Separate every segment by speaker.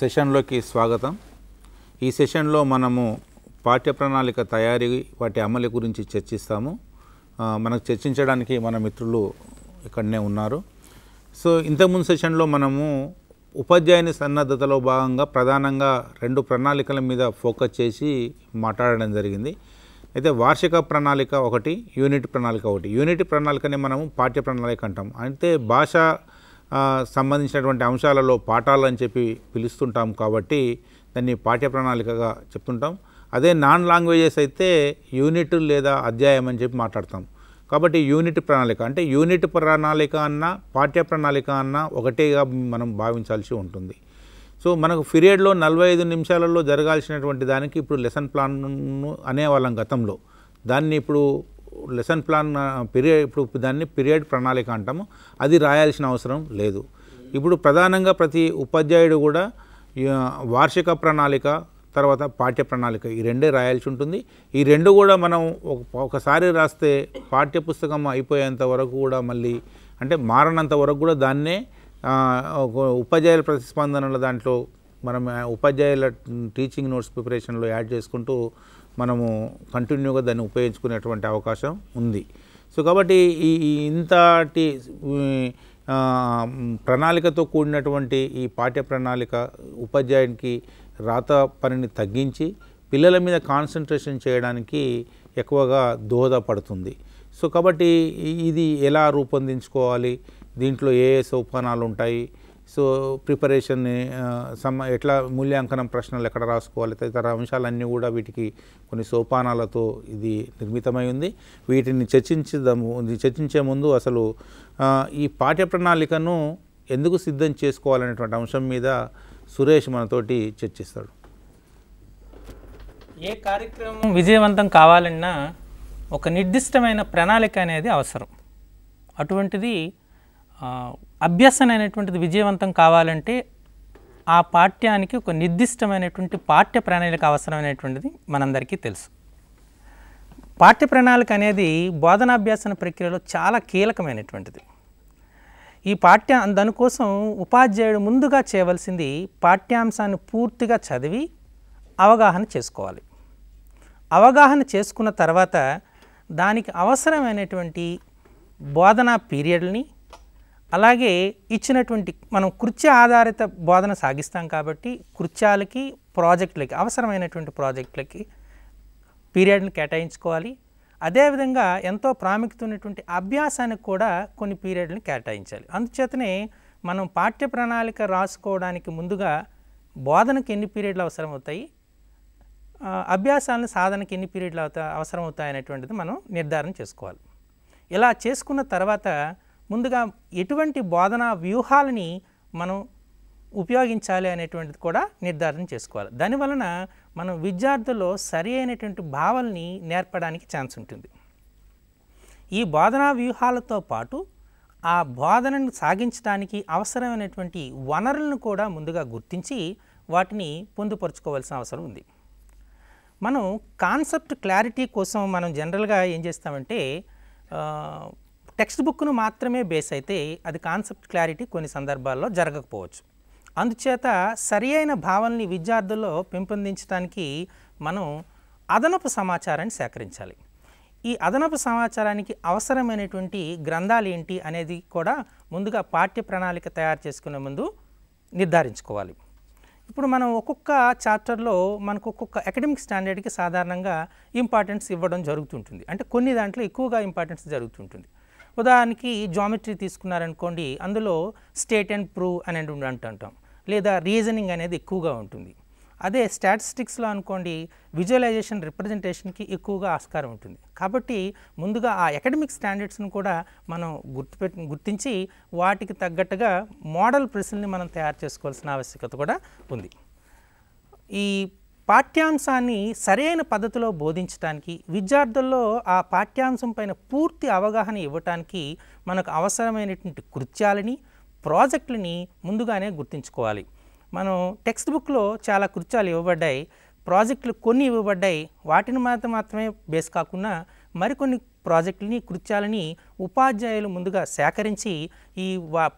Speaker 1: సెషన్లోకి స్వాగతం ఈ సెషన్లో మనము పాఠ్య ప్రణాళిక తయారీ వాటి అమలు గురించి చర్చిస్తాము మనకు చర్చించడానికి మన మిత్రులు ఇక్కడనే ఉన్నారు సో ఇంతకుముందు సెషన్లో మనము ఉపాధ్యాయుని సన్నద్ధతలో భాగంగా ప్రధానంగా రెండు ప్రణాళికల మీద ఫోకస్ చేసి మాట్లాడడం జరిగింది అయితే వార్షిక ప్రణాళిక ఒకటి యూనిట్ ప్రణాళిక ఒకటి యూనిట్ ప్రణాళికని మనము పాఠ్య ప్రణాళిక అంటాం అయితే భాష సంబంధించినటువంటి అంశాలలో పాఠాలు అని చెప్పి పిలుస్తుంటాం కాబట్టి దాన్ని పాఠ్య ప్రణాళికగా చెప్తుంటాం అదే నాన్ లాంగ్వేజెస్ అయితే యూనిట్ లేదా అధ్యాయం అని చెప్పి మాట్లాడతాం కాబట్టి యూనిట్ ప్రణాళిక అంటే యూనిట్ ప్రణాళిక అన్న పాఠ్య ప్రణాళిక అన్న ఒకటేగా మనం భావించాల్సి ఉంటుంది సో మనకు పీరియడ్లో నలభై ఐదు నిమిషాలలో జరగాల్సినటువంటి దానికి ఇప్పుడు లెసన్ ప్లాన్ను అనేవాళ్ళం గతంలో దాన్ని ఇప్పుడు లెసన్ ప్లాన్ పీరియడ్ ఇప్పుడు దాన్ని పీరియడ్ ప్రణాళిక అంటాము అది రాయాల్సిన అవసరం లేదు ఇప్పుడు ప్రధానంగా ప్రతి ఉపాధ్యాయుడు కూడా వార్షిక ప్రణాళిక తర్వాత పాఠ్య ప్రణాళిక ఈ రెండే రాయాల్సి ఉంటుంది ఈ రెండు కూడా మనం ఒకసారి రాస్తే పాఠ్య పుస్తకం అయిపోయేంత వరకు కూడా మళ్ళీ అంటే మారనంత వరకు కూడా దాన్నే ఉపాధ్యాయుల ప్రతిస్పందనల దాంట్లో మనం ఉపాధ్యాయుల టీచింగ్ నోట్స్ ప్రిపరేషన్లో యాడ్ చేసుకుంటూ మనము కంటిన్యూగా దాన్ని ఉపయోగించుకునేటువంటి అవకాశం ఉంది సో కాబట్టి ఈ ఇంతటి ప్రణాళికతో కూడినటువంటి ఈ పాఠ్య ప్రణాళిక ఉపాధ్యాయునికి రాత పనిని తగ్గించి పిల్లల మీద కాన్సన్ట్రేషన్ చేయడానికి ఎక్కువగా దోహదపడుతుంది సో కాబట్టి ఇది ఎలా రూపొందించుకోవాలి దీంట్లో ఏ ఏ సోపానాలు ఉంటాయి సో ప్రిపరేషన్ని సమ ఎట్లా మూల్యాంకనం ప్రశ్నలు ఎక్కడ రాసుకోవాలి తదితర అంశాలన్నీ కూడా వీటికి కొన్ని సోపానాలతో ఇది నిర్మితమై ఉంది వీటిని చర్చించదాము చర్చించే ముందు అసలు ఈ పాఠ్య ప్రణాళికను ఎందుకు సిద్ధం చేసుకోవాలనేటువంటి అంశం మీద సురేష్ మనతోటి చర్చిస్తాడు
Speaker 2: ఏ కార్యక్రమం విజయవంతం కావాలన్నా ఒక నిర్దిష్టమైన ప్రణాళిక అనేది అవసరం అటువంటిది అభ్యసన అనేటువంటిది విజయవంతం కావాలంటే ఆ పాఠ్యానికి ఒక నిర్దిష్టమైనటువంటి పాఠ్య ప్రణాళిక అవసరమైనటువంటిది మనందరికీ తెలుసు పాఠ్య ప్రణాళిక అనేది బోధనాభ్యాసన ప్రక్రియలో చాలా కీలకమైనటువంటిది ఈ పాఠ్య దానికోసం ఉపాధ్యాయుడు ముందుగా చేయవలసింది పాఠ్యాంశాన్ని పూర్తిగా చదివి అవగాహన చేసుకోవాలి అవగాహన చేసుకున్న తర్వాత దానికి అవసరమైనటువంటి బోధనా పీరియడ్ని అలాగే ఇచ్చినటువంటి మనం కృత్య ఆధారిత బోధన సాగిస్తాం కాబట్టి కృత్యాలకి ప్రాజెక్టులకి అవసరమైనటువంటి ప్రాజెక్టులకి పీరియడ్ని కేటాయించుకోవాలి అదేవిధంగా ఎంతో ప్రాముఖ్యత ఉన్నటువంటి అభ్యాసానికి కూడా కొన్ని పీరియడ్ని కేటాయించాలి అందుచేతనే మనం పాఠ్య ప్రణాళిక రాసుకోవడానికి ముందుగా బోధనకు ఎన్ని పీరియడ్లు అవసరమవుతాయి అభ్యాసాలను సాధనకి ఎన్ని పీరియడ్లు అవుతా అవసరమవుతాయి అనేటువంటిది మనం నిర్ధారణ చేసుకోవాలి ఇలా చేసుకున్న తర్వాత ముందుగా ఎటువంటి బోధనా వ్యూహాలని మనం ఉపయోగించాలి అనేటువంటిది కూడా నిర్ధారణ చేసుకోవాలి దానివలన మనం విద్యార్థుల్లో సరి అయినటువంటి భావాల్ని నేర్పడానికి ఛాన్స్ ఉంటుంది ఈ బోధనా వ్యూహాలతో పాటు ఆ బోధనను సాగించడానికి అవసరమైనటువంటి వనరులను కూడా ముందుగా గుర్తించి వాటిని పొందుపరుచుకోవాల్సిన అవసరం ఉంది మనం కాన్సెప్ట్ క్లారిటీ కోసం మనం జనరల్గా ఏం చేస్తామంటే టెక్స్ట్ బుక్ను మాత్రమే బేస్ అయితే అది కాన్సెప్ట్ క్లారిటీ కొన్ని సందర్భాల్లో జరగకపోవచ్చు అందుచేత సరి అయిన భావనని విద్యార్థుల్లో పెంపొందించడానికి మనం అదనపు సమాచారాన్ని సేకరించాలి ఈ అదనపు సమాచారానికి అవసరమైనటువంటి గ్రంథాలు ఏంటి అనేది కూడా ముందుగా పాఠ్య ప్రణాళిక తయారు చేసుకునే ముందు నిర్ధారించుకోవాలి ఇప్పుడు మనం ఒక్కొక్క చాప్టర్లో మనకు ఒక్కొక్క అకాడమిక్ స్టాండర్డ్కి సాధారణంగా ఇంపార్టెన్స్ ఇవ్వడం జరుగుతుంటుంది అంటే కొన్ని దాంట్లో ఎక్కువగా ఇంపార్టెన్స్ జరుగుతుంటుంది ఉదాహరణకి జామెట్రీ తీసుకున్నారనుకోండి అందులో స్టేట్ అండ్ ప్రూవ్ అని అంటుంటాం లేదా రీజనింగ్ అనేది ఎక్కువగా ఉంటుంది అదే స్టాటిస్టిక్స్లో అనుకోండి విజువలైజేషన్ రిప్రజెంటేషన్కి ఎక్కువగా ఆస్కారం ఉంటుంది కాబట్టి ముందుగా ఆ అకాడమిక్ స్టాండర్డ్స్ను కూడా మనం గుర్తుపెట్టి గుర్తించి వాటికి తగ్గట్టుగా మోడల్ ప్రశ్నల్ని మనం తయారు చేసుకోవాల్సిన ఆవశ్యకత కూడా ఉంది ఈ పాఠ్యాంశాన్ని సరైన పద్ధతిలో బోధించడానికి విద్యార్థుల్లో ఆ పాఠ్యాంశం పైన పూర్తి అవగాహన ఇవ్వటానికి మనకు అవసరమైనటువంటి కృత్యాలని ప్రాజెక్టులని ముందుగానే గుర్తుంచుకోవాలి మనం టెక్స్ట్ బుక్లో చాలా కృత్యాలు ఇవ్వబడ్డాయి ప్రాజెక్టులు కొన్ని ఇవ్వబడ్డాయి వాటిని మాత్రం మాత్రమే బేస్ కాకుండా మరికొన్ని ప్రాజెక్టులని కృత్యాలని ఉపాధ్యాయులు ముందుగా సేకరించి ఈ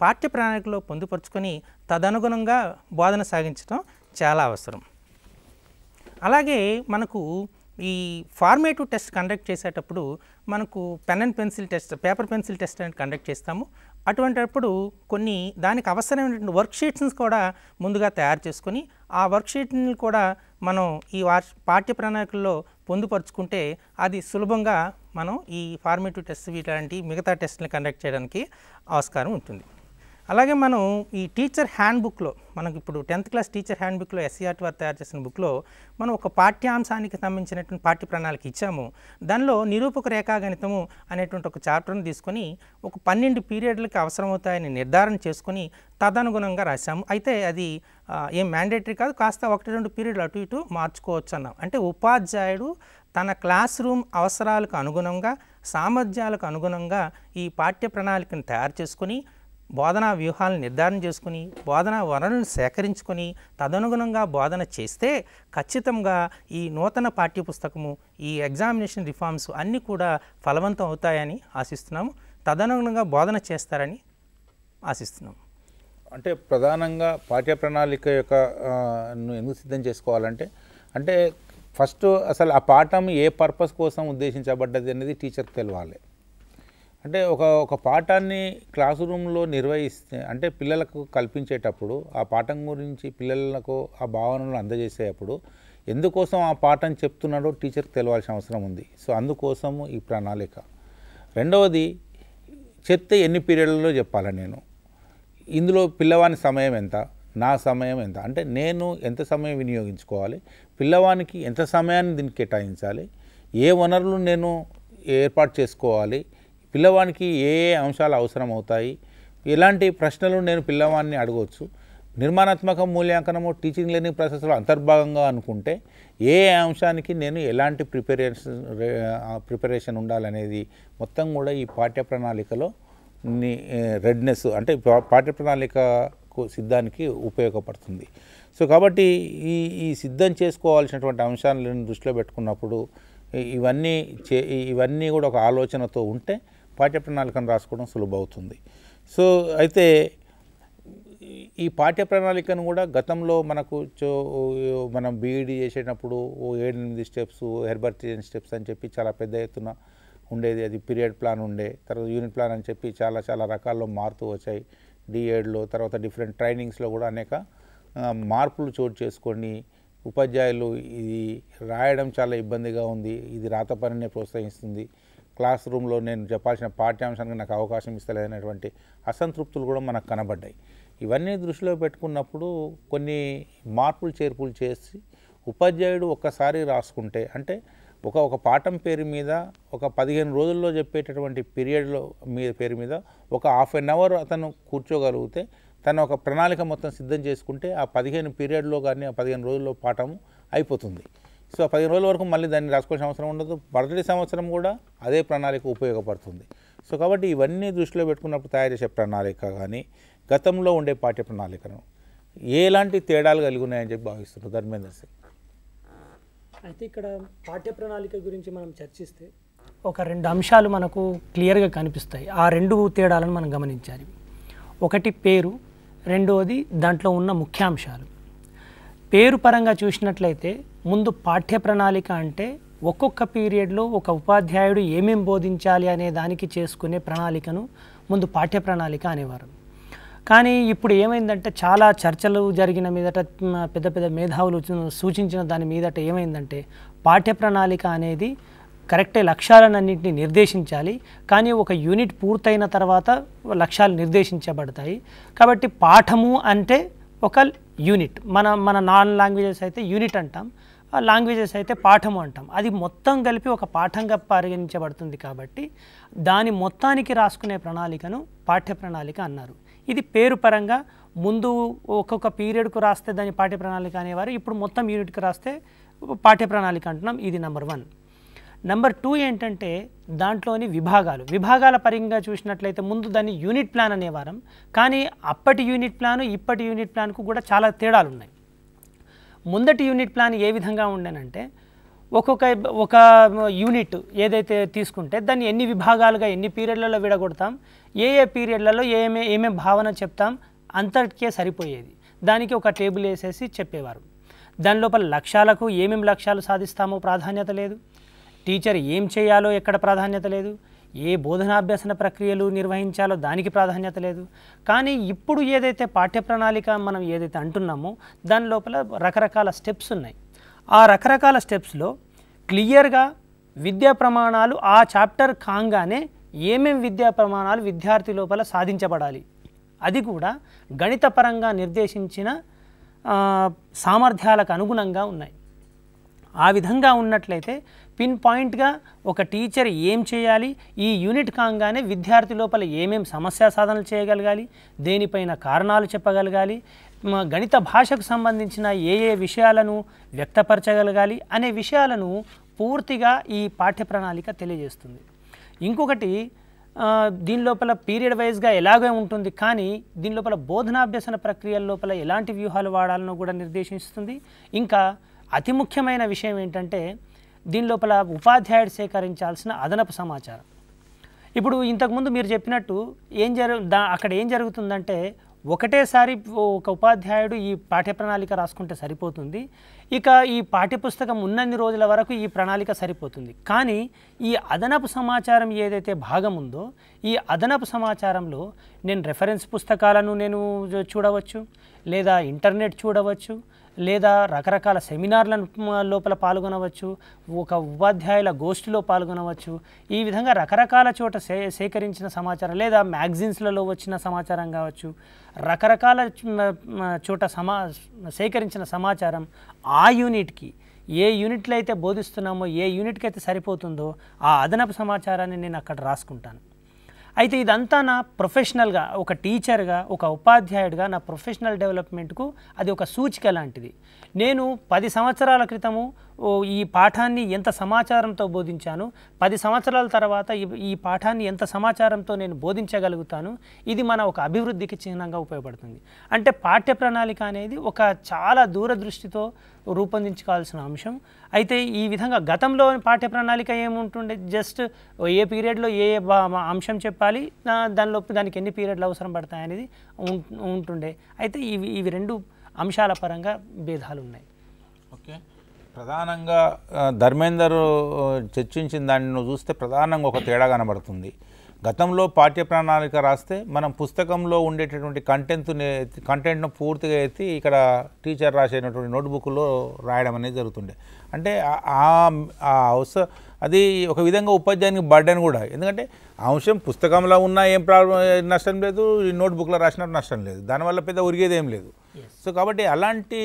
Speaker 2: పాఠ్య ప్రణాళికలో పొందుపరుచుకొని తదనుగుణంగా బోధన సాగించడం చాలా అవసరం అలాగే మనకు ఈ ఫార్మేటివ్ టెస్ట్ కండక్ట్ చేసేటప్పుడు మనకు pen and pencil test paper pencil test అనేది కండక్ట్ చేస్తాము అటువంటిప్పుడు కొన్ని దానికి అవసరమైనటువంటి వర్క్షీట్స్ని కూడా ముందుగా తయారు చేసుకొని ఆ వర్క్షీట్ని కూడా మనం ఈ పాఠ్య ప్రణాళికల్లో పొందుపరుచుకుంటే అది సులభంగా మనం ఈ ఫార్మేటివ్ టెస్ట్ ఇలాంటి మిగతా టెస్ట్ని కండక్ట్ చేయడానికి ఆస్కారం ఉంటుంది అలాగే మనం ఈ టీచర్ హ్యాండ్ బుక్లో మనకి ఇప్పుడు టెన్త్ క్లాస్ టీచర్ హ్యాండ్ బుక్లో ఎస్సీఆర్టీ వారు తయారు చేసిన బుక్లో మనం ఒక పాఠ్యాంశానికి సంబంధించినటువంటి పాఠ్య ప్రణాళిక ఇచ్చాము దానిలో నిరూపక రేఖాగణితము అనేటువంటి ఒక చాప్టర్ను తీసుకొని ఒక పన్నెండు పీరియడ్లకు అవసరమవుతాయని నిర్ధారణ చేసుకొని తదనుగుణంగా రాశాము అయితే అది ఏం మ్యాండేటరీ కాదు కాస్త ఒకటి రెండు పీరియడ్లు అటు ఇటు మార్చుకోవచ్చు అన్నాం అంటే ఉపాధ్యాయుడు తన క్లాస్ రూమ్ అవసరాలకు అనుగుణంగా సామర్థ్యాలకు అనుగుణంగా ఈ పాఠ్య ప్రణాళికను తయారు చేసుకొని బోధనా వ్యూహాలను నిర్ధారణ చేసుకుని బోధనా వనరులను సేకరించుకొని తదనుగుణంగా బోధన చేస్తే ఖచ్చితంగా ఈ నూతన పాఠ్యపుస్తకము ఈ ఎగ్జామినేషన్ రిఫార్మ్స్ అన్నీ కూడా ఫలవంతం అవుతాయని ఆశిస్తున్నాము తదనుగుణంగా బోధన చేస్తారని ఆశిస్తున్నాము
Speaker 1: అంటే ప్రధానంగా పాఠ్య ప్రణాళిక యొక్క ఎందుకు సిద్ధం చేసుకోవాలంటే అంటే ఫస్ట్ అసలు ఆ పాఠం ఏ పర్పస్ కోసం ఉద్దేశించబడ్డది అనేది టీచర్కి తెలవాలి అంటే ఒక ఒక పాఠాన్ని క్లాస్ రూమ్లో నిర్వహిస్తే అంటే పిల్లలకు కల్పించేటప్పుడు ఆ పాఠం గురించి పిల్లలకు ఆ భావనలు అందజేసేటప్పుడు ఎందుకోసం ఆ పాఠం చెప్తున్నాడో టీచర్కి తెలవాల్సిన అవసరం ఉంది సో అందుకోసం ఈ ప్రణాళిక రెండవది చెప్తే ఎన్ని పీరియడ్లలో చెప్పాలి నేను ఇందులో పిల్లవాని సమయం ఎంత నా సమయం ఎంత అంటే నేను ఎంత సమయం వినియోగించుకోవాలి పిల్లవానికి ఎంత సమయాన్ని దీనికి కేటాయించాలి ఏ వనరులు నేను ఏర్పాటు చేసుకోవాలి పిల్లవానికి ఏ ఏ అంశాలు అవసరం అవుతాయి ఇలాంటి ప్రశ్నలు నేను పిల్లవాడిని అడగవచ్చు నిర్మాణాత్మక మూల్యాంకనము టీచింగ్ లెర్నింగ్ ప్రాసెస్లో అంతర్భాగంగా అనుకుంటే ఏ అంశానికి నేను ఎలాంటి ప్రిపరేషన్ ప్రిపరేషన్ ఉండాలనేది మొత్తం కూడా ఈ పాఠ్య ప్రణాళికలో రెడ్నెస్ అంటే పాఠ్య ప్రణాళికకు సిద్ధానికి ఉపయోగపడుతుంది సో కాబట్టి ఈ ఈ సిద్ధం చేసుకోవాల్సినటువంటి అంశాలను దృష్టిలో పెట్టుకున్నప్పుడు ఇవన్నీ చే ఇవన్నీ కూడా ఒక ఆలోచనతో ఉంటే పాఠ్య ప్రణాళికను రాసుకోవడం అవుతుంది సో అయితే ఈ పాఠ్య ప్రణాళికను కూడా గతంలో మనకు మనం బీఈడి చేసేటప్పుడు ఓ ఏడెనిమిది స్టెప్స్ హెర్బర్టిజన్ స్టెప్స్ అని చెప్పి చాలా పెద్ద ఎత్తున ఉండేది అది పీరియడ్ ప్లాన్ ఉండే తర్వాత యూనిట్ ప్లాన్ అని చెప్పి చాలా చాలా రకాల్లో మారుతూ వచ్చాయి డిఏడ్లో తర్వాత డిఫరెంట్ ట్రైనింగ్స్లో కూడా అనేక మార్పులు చోటు చేసుకొని ఉపాధ్యాయులు ఇది రాయడం చాలా ఇబ్బందిగా ఉంది ఇది రాత పనినే ప్రోత్సహిస్తుంది క్లాస్ రూమ్లో నేను చెప్పాల్సిన పాఠ్యాంశానికి నాకు అవకాశం ఇస్తలేదనేటువంటి అసంతృప్తులు కూడా మనకు కనబడ్డాయి ఇవన్నీ దృష్టిలో పెట్టుకున్నప్పుడు కొన్ని మార్పులు చేర్పులు చేసి ఉపాధ్యాయుడు ఒక్కసారి రాసుకుంటే అంటే ఒక ఒక పాఠం పేరు మీద ఒక పదిహేను రోజుల్లో చెప్పేటటువంటి పీరియడ్లో మీద పేరు మీద ఒక హాఫ్ అన్ అవర్ అతను కూర్చోగలిగితే తన ఒక ప్రణాళిక మొత్తం సిద్ధం చేసుకుంటే ఆ పదిహేను పీరియడ్లో కానీ ఆ పదిహేను రోజుల్లో పాఠము అయిపోతుంది సో పదిహేను రోజుల వరకు మళ్ళీ దాన్ని రాసుకోవాల్సిన అవసరం ఉండదు మొదటి సంవత్సరం కూడా అదే ప్రణాళిక ఉపయోగపడుతుంది సో కాబట్టి ఇవన్నీ దృష్టిలో పెట్టుకున్నప్పుడు తయారు చేసే ప్రణాళిక కానీ గతంలో ఉండే పాఠ్య ప్రణాళికను ఎలాంటి తేడాలు కలిగి ఉన్నాయని చెప్పి భావిస్తున్నారు ధర్మేంద్ర
Speaker 3: సింగ్ అయితే ఇక్కడ పాఠ్య ప్రణాళిక గురించి మనం చర్చిస్తే ఒక రెండు అంశాలు మనకు క్లియర్గా కనిపిస్తాయి ఆ రెండు తేడాలను మనం గమనించాలి ఒకటి పేరు రెండవది దాంట్లో ఉన్న ముఖ్యాంశాలు పేరు పరంగా చూసినట్లయితే ముందు పాఠ్య ప్రణాళిక అంటే ఒక్కొక్క పీరియడ్లో ఒక ఉపాధ్యాయుడు ఏమేం బోధించాలి అనే దానికి చేసుకునే ప్రణాళికను ముందు పాఠ్య ప్రణాళిక అనేవారు కానీ ఇప్పుడు ఏమైందంటే చాలా చర్చలు జరిగిన మీదట పెద్ద పెద్ద మేధావులు సూచించిన దాని మీదట ఏమైందంటే పాఠ్య ప్రణాళిక అనేది కరెక్టే లక్ష్యాలన్నింటినీ నిర్దేశించాలి కానీ ఒక యూనిట్ పూర్తయిన తర్వాత లక్ష్యాలు నిర్దేశించబడతాయి కాబట్టి పాఠము అంటే ఒక యూనిట్ మన మన నాన్ లాంగ్వేజెస్ అయితే యూనిట్ అంటాం లాంగ్వేజెస్ అయితే పాఠము అంటాం అది మొత్తం కలిపి ఒక పాఠంగా పరిగణించబడుతుంది కాబట్టి దాని మొత్తానికి రాసుకునే ప్రణాళికను పాఠ్య ప్రణాళిక అన్నారు ఇది పేరు పరంగా ముందు ఒక్కొక్క పీరియడ్కు రాస్తే దాని పాఠ్య ప్రణాళిక అనేవారు ఇప్పుడు మొత్తం యూనిట్కి రాస్తే పాఠ్య ప్రణాళిక అంటున్నాం ఇది నెంబర్ వన్ నెంబర్ టూ ఏంటంటే దాంట్లోని విభాగాలు విభాగాల పరంగా చూసినట్లయితే ముందు దాన్ని యూనిట్ ప్లాన్ అనేవారం కానీ అప్పటి యూనిట్ ప్లాను ఇప్పటి యూనిట్ ప్లాన్కు కూడా చాలా తేడాలు ఉన్నాయి ముందటి యూనిట్ ప్లాన్ ఏ విధంగా ఉండనంటే ఒక్కొక్క ఒక యూనిట్ ఏదైతే తీసుకుంటే దాన్ని ఎన్ని విభాగాలుగా ఎన్ని పీరియడ్లలో విడగొడతాం ఏ ఏ పీరియడ్లలో ఏమే ఏమేమి భావన చెప్తాం అంతటికే సరిపోయేది దానికి ఒక టేబుల్ వేసేసి చెప్పేవారు దాని లోపల లక్ష్యాలకు ఏమేమి లక్ష్యాలు సాధిస్తామో ప్రాధాన్యత లేదు టీచర్ ఏం చేయాలో ఎక్కడ ప్రాధాన్యత లేదు ఏ బోధనాభ్యసన ప్రక్రియలు నిర్వహించాలో దానికి ప్రాధాన్యత లేదు కానీ ఇప్పుడు ఏదైతే పాఠ్య ప్రణాళిక మనం ఏదైతే అంటున్నామో దాని లోపల రకరకాల స్టెప్స్ ఉన్నాయి ఆ రకరకాల స్టెప్స్లో క్లియర్గా విద్యా ప్రమాణాలు ఆ చాప్టర్ కాగానే ఏమేం విద్యా ప్రమాణాలు విద్యార్థి లోపల సాధించబడాలి అది కూడా గణిత పరంగా నిర్దేశించిన సామర్థ్యాలకు అనుగుణంగా ఉన్నాయి ఆ విధంగా ఉన్నట్లయితే పిన్ పాయింట్గా ఒక టీచర్ ఏం చేయాలి ఈ యూనిట్ కాగానే విద్యార్థి లోపల ఏమేమి సమస్యా సాధనలు చేయగలగాలి దేనిపైన కారణాలు చెప్పగలగాలి గణిత భాషకు సంబంధించిన ఏ ఏ విషయాలను వ్యక్తపరచగలగాలి అనే విషయాలను పూర్తిగా ఈ పాఠ్య ప్రణాళిక తెలియజేస్తుంది ఇంకొకటి దీని లోపల పీరియడ్ వైజ్గా ఎలాగే ఉంటుంది కానీ దీని లోపల బోధనాభ్యసన ప్రక్రియల లోపల ఎలాంటి వ్యూహాలు వాడాలనో కూడా నిర్దేశిస్తుంది ఇంకా అతి ముఖ్యమైన విషయం ఏంటంటే దీని లోపల ఉపాధ్యాయుడు సేకరించాల్సిన అదనపు సమాచారం ఇప్పుడు ఇంతకుముందు మీరు చెప్పినట్టు ఏం జరు దా అక్కడ ఏం జరుగుతుందంటే ఒకటేసారి ఒక ఉపాధ్యాయుడు ఈ పాఠ్య ప్రణాళిక రాసుకుంటే సరిపోతుంది ఇక ఈ పాఠ్యపుస్తకం ఉన్నన్ని రోజుల వరకు ఈ ప్రణాళిక సరిపోతుంది కానీ ఈ అదనపు సమాచారం ఏదైతే భాగం ఉందో ఈ అదనపు సమాచారంలో నేను రెఫరెన్స్ పుస్తకాలను నేను చూడవచ్చు లేదా ఇంటర్నెట్ చూడవచ్చు లేదా రకరకాల సెమినార్ల లోపల పాల్గొనవచ్చు ఒక ఉపాధ్యాయుల గోష్ఠిలో పాల్గొనవచ్చు ఈ విధంగా రకరకాల చోట సే సేకరించిన సమాచారం లేదా మ్యాగజైన్స్లలో వచ్చిన సమాచారం కావచ్చు రకరకాల చోట సమా సేకరించిన సమాచారం ఆ యూనిట్కి ఏ యూనిట్లు అయితే బోధిస్తున్నామో ఏ యూనిట్కి అయితే సరిపోతుందో ఆ అదనపు సమాచారాన్ని నేను అక్కడ రాసుకుంటాను అయితే ఇదంతా నా ప్రొఫెషనల్గా ఒక టీచర్గా ఒక ఉపాధ్యాయుడిగా నా ప్రొఫెషనల్ డెవలప్మెంట్కు అది ఒక సూచిక లాంటిది నేను పది సంవత్సరాల క్రితము ఈ పాఠాన్ని ఎంత సమాచారంతో బోధించాను పది సంవత్సరాల తర్వాత ఈ పాఠాన్ని ఎంత సమాచారంతో నేను బోధించగలుగుతాను ఇది మన ఒక అభివృద్ధికి చిహ్నంగా ఉపయోగపడుతుంది అంటే పాఠ్య ప్రణాళిక అనేది ఒక చాలా దూరదృష్టితో రూపొందించుకోవాల్సిన అంశం అయితే ఈ విధంగా గతంలో పాఠ్య ప్రణాళిక ఏముంటుండే జస్ట్ ఏ పీరియడ్లో ఏ అంశం చెప్పాలి దానిలోపు దానికి ఎన్ని పీరియడ్లు అవసరం పడతాయి అనేది ఉంటుండే అయితే ఇవి ఇవి రెండు అంశాల పరంగా భేదాలు ఉన్నాయి ఓకే
Speaker 1: ప్రధానంగా ధర్మేందర్ చర్చించిన దాన్ని నువ్వు చూస్తే ప్రధానంగా ఒక తేడా కనబడుతుంది గతంలో పాఠ్య ప్రణాళిక రాస్తే మనం పుస్తకంలో ఉండేటటువంటి కంటెంట్ని కంటెంట్ను పూర్తిగా ఎత్తి ఇక్కడ టీచర్ రాసేటటువంటి నోట్బుక్లో రాయడం అనేది జరుగుతుండే అంటే ఆ అవసరం అది ఒక విధంగా ఉపాధ్యాయునికి బర్డెన్ కూడా ఎందుకంటే అంశం పుస్తకంలో ఉన్నా ఏం ప్రాబ్లం నష్టం లేదు నోట్బుక్లో రాసినట్టు నష్టం లేదు దానివల్ల పెద్ద ఉరిగేది ఏం లేదు సో కాబట్టి అలాంటి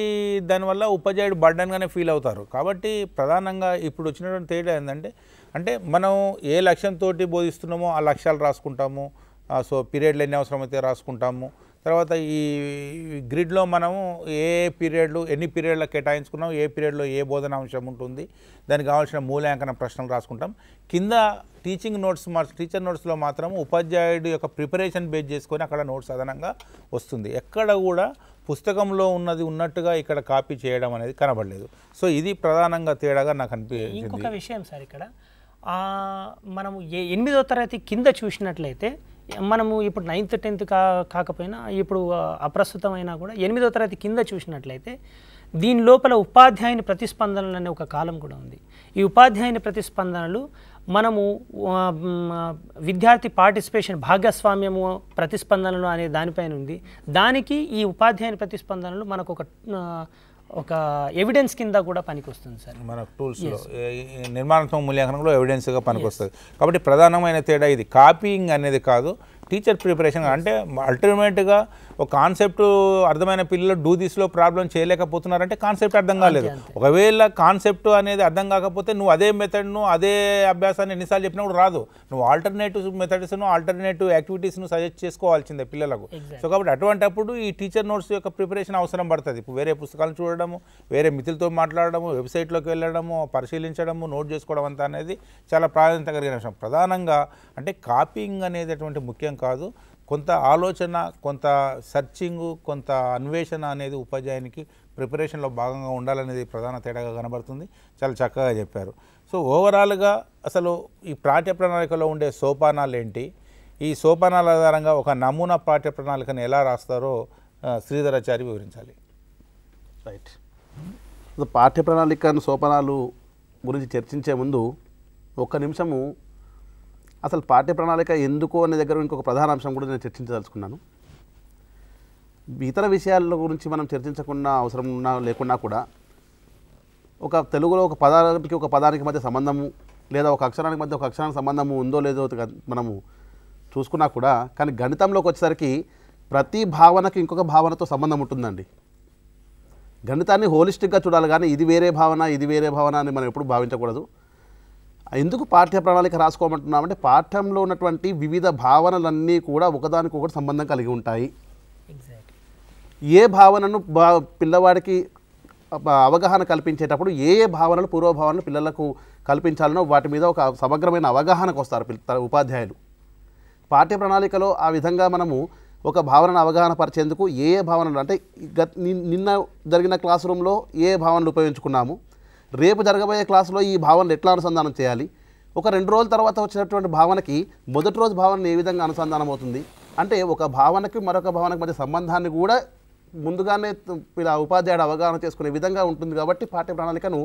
Speaker 1: దానివల్ల ఉపాధ్యాయుడు బర్డెన్గానే ఫీల్ అవుతారు కాబట్టి ప్రధానంగా ఇప్పుడు వచ్చినటువంటి తేడా ఏంటంటే అంటే మనం ఏ లక్ష్యంతో బోధిస్తున్నామో ఆ లక్ష్యాలు రాసుకుంటాము సో పీరియడ్లు ఎన్ని అవసరమైతే రాసుకుంటాము తర్వాత ఈ గ్రిడ్లో మనము ఏ పీరియడ్లు ఎన్ని పీరియడ్లో కేటాయించుకున్నాం ఏ పీరియడ్లో ఏ బోధన అంశం ఉంటుంది దానికి కావాల్సిన మూల్యాంకన ప్రశ్నలు రాసుకుంటాం కింద టీచింగ్ నోట్స్ మా టీచర్ నోట్స్లో మాత్రం ఉపాధ్యాయుడు యొక్క ప్రిపరేషన్ బేస్ చేసుకొని అక్కడ నోట్స్ అదనంగా వస్తుంది ఎక్కడ కూడా పుస్తకంలో ఉన్నది ఉన్నట్టుగా ఇక్కడ కాపీ చేయడం అనేది కనబడలేదు సో ఇది ప్రధానంగా తేడాగా నాకు అనిపించింది ఇంకొక
Speaker 3: విషయం సార్ ఇక్కడ మనము ఎనిమిదో తరగతి కింద చూసినట్లయితే మనము ఇప్పుడు నైన్త్ టెన్త్ కా కాకపోయినా ఇప్పుడు అప్రస్తుతమైనా కూడా ఎనిమిదో తరగతి కింద చూసినట్లయితే దీని లోపల ఉపాధ్యాయుని ప్రతిస్పందనలు అనే ఒక కాలం కూడా ఉంది ఈ ఉపాధ్యాయుని ప్రతిస్పందనలు మనము విద్యార్థి పార్టిసిపేషన్ భాగస్వామ్యము ప్రతిస్పందనలు అనే దానిపైన ఉంది దానికి ఈ ఉపాధ్యాయుని ప్రతిస్పందనలు మనకు ఒక ఒక ఎవిడెన్స్ కింద కూడా పనికొస్తుంది సార్ మన టూల్స్లో
Speaker 1: నిర్మాణాత్మక మూల్యాంకనంలో ఎవిడెన్స్గా పనికొస్తుంది కాబట్టి ప్రధానమైన తేడా ఇది కాపీయింగ్ అనేది కాదు టీచర్ ప్రిపరేషన్ అంటే అల్టర్నేట్గా ఒక కాన్సెప్ట్ అర్థమైన పిల్లలు డూ దిస్లో ప్రాబ్లం చేయలేకపోతున్నారంటే కాన్సెప్ట్ అర్థం కాలేదు ఒకవేళ కాన్సెప్ట్ అనేది అర్థం కాకపోతే నువ్వు అదే మెథడ్ను అదే అభ్యాసాన్ని ఎన్నిసార్లు చెప్పినప్పుడు రాదు నువ్వు ఆల్టర్నేటివ్ మెథడ్స్ను ఆల్టర్నేటివ్ యాక్టివిటీస్ను సజెస్ట్ చేసుకోవాల్సిందే పిల్లలకు సో కాబట్టి అటువంటప్పుడు ఈ టీచర్ నోట్స్ యొక్క ప్రిపరేషన్ అవసరం పడుతుంది వేరే పుస్తకాలు చూడడము వేరే మిత్రులతో మాట్లాడము వెబ్సైట్లోకి వెళ్ళడము పరిశీలించడము నోట్ చేసుకోవడం అంతా అనేది చాలా ప్రాధాన్యత కలిగిన విషయం ప్రధానంగా అంటే కాపీయింగ్ అనేటటువంటి ముఖ్యం కాదు కొంత ఆలోచన కొంత సర్చింగు కొంత అన్వేషణ అనేది ఉపాధ్యాయునికి ప్రిపరేషన్లో భాగంగా ఉండాలనేది ప్రధాన తేడాగా కనబడుతుంది చాలా చక్కగా చెప్పారు సో ఓవరాల్గా అసలు ఈ పాఠ్య ప్రణాళికలో ఉండే సోపానాలు ఏంటి ఈ సోపానాల ఆధారంగా ఒక నమూనా పాఠ్య ప్రణాళికను ఎలా రాస్తారో శ్రీధరాచారి వివరించాలి రైట్
Speaker 4: పాఠ్య ప్రణాళిక సోపానాలు గురించి చర్చించే ముందు ఒక్క నిమిషము అసలు పాఠ్య ప్రణాళిక ఎందుకు అనే దగ్గర ఇంకొక ప్రధాన అంశం కూడా నేను చర్చించదలుచుకున్నాను ఇతర విషయాల గురించి మనం చర్చించకుండా అవసరం ఉన్నా లేకున్నా కూడా ఒక తెలుగులో ఒక పదానికి ఒక పదానికి మధ్య సంబంధము లేదా ఒక అక్షరానికి మధ్య ఒక అక్షరానికి సంబంధము ఉందో లేదో మనము చూసుకున్నా కూడా కానీ గణితంలోకి వచ్చేసరికి ప్రతి భావనకి ఇంకొక భావనతో సంబంధం ఉంటుందండి గణితాన్ని హోలిస్టిక్గా చూడాలి కానీ ఇది వేరే భావన ఇది వేరే భావన అని మనం ఎప్పుడు భావించకూడదు ఎందుకు పాఠ్య ప్రణాళిక రాసుకోమంటున్నామంటే పాఠ్యంలో ఉన్నటువంటి వివిధ భావనలన్నీ కూడా ఒకదానికొకటి సంబంధం కలిగి ఉంటాయి ఏ భావనను పిల్లవాడికి అవగాహన కల్పించేటప్పుడు ఏ ఏ భావనలు పూర్వభావనలు పిల్లలకు కల్పించాలనో వాటి మీద ఒక సమగ్రమైన అవగాహనకు వస్తారు ఉపాధ్యాయులు పాఠ్య ప్రణాళికలో ఆ విధంగా మనము ఒక భావనను అవగాహన పరిచేందుకు ఏ ఏ భావనలు అంటే గత నిన్న జరిగిన క్లాస్ రూమ్లో ఏ భావనలు ఉపయోగించుకున్నాము రేపు జరగబోయే క్లాసులో ఈ భావనలు ఎట్లా అనుసంధానం చేయాలి ఒక రెండు రోజుల తర్వాత వచ్చినటువంటి భావనకి మొదటి రోజు భావన ఏ విధంగా అనుసంధానం అవుతుంది అంటే ఒక భావనకి మరొక భావనకి మధ్య సంబంధాన్ని కూడా ముందుగానే ఇలా ఉపాధ్యాయుడు అవగాహన చేసుకునే విధంగా ఉంటుంది కాబట్టి పాఠ్య ప్రణాళికను